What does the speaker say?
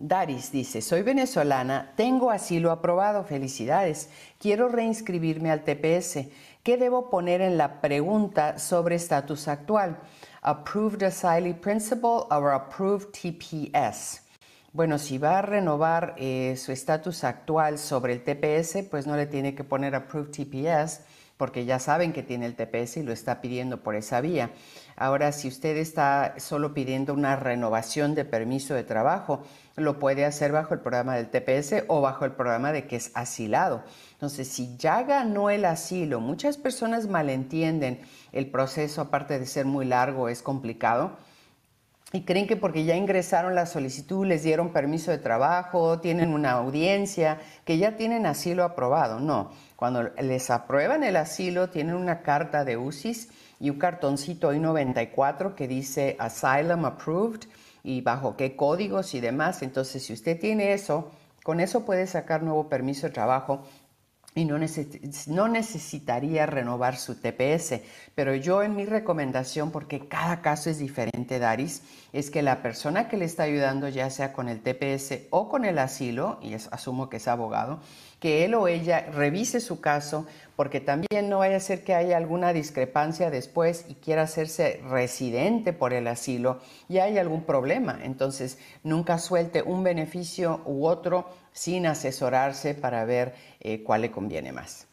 Daris dice, soy venezolana, tengo asilo aprobado, felicidades, quiero reinscribirme al TPS. ¿Qué debo poner en la pregunta sobre estatus actual? Approved Asylum Principle or Approved TPS. Bueno, si va a renovar eh, su estatus actual sobre el TPS, pues no le tiene que poner Approved TPS, porque ya saben que tiene el TPS y lo está pidiendo por esa vía. Ahora, si usted está solo pidiendo una renovación de permiso de trabajo, lo puede hacer bajo el programa del TPS o bajo el programa de que es asilado. Entonces, si ya ganó el asilo, muchas personas malentienden el proceso, aparte de ser muy largo, es complicado y creen que porque ya ingresaron la solicitud, les dieron permiso de trabajo, tienen una audiencia, que ya tienen asilo aprobado. No, cuando les aprueban el asilo, tienen una carta de UCIS y un cartoncito I-94 que dice Asylum Approved y bajo qué códigos y demás. Entonces, si usted tiene eso, con eso puede sacar nuevo permiso de trabajo y no, necesitaría renovar su TPS. Pero yo en mi recomendación, porque cada caso es diferente, Daris, es que la persona que le está ayudando, ya sea con el TPS o con el asilo, y es, asumo que es abogado, que él o ella revise su caso, porque también no vaya a ser que haya alguna discrepancia después y quiera hacerse residente por el asilo y hay algún problema. Entonces, nunca suelte un beneficio u otro sin asesorarse para ver eh, cuál le conviene más.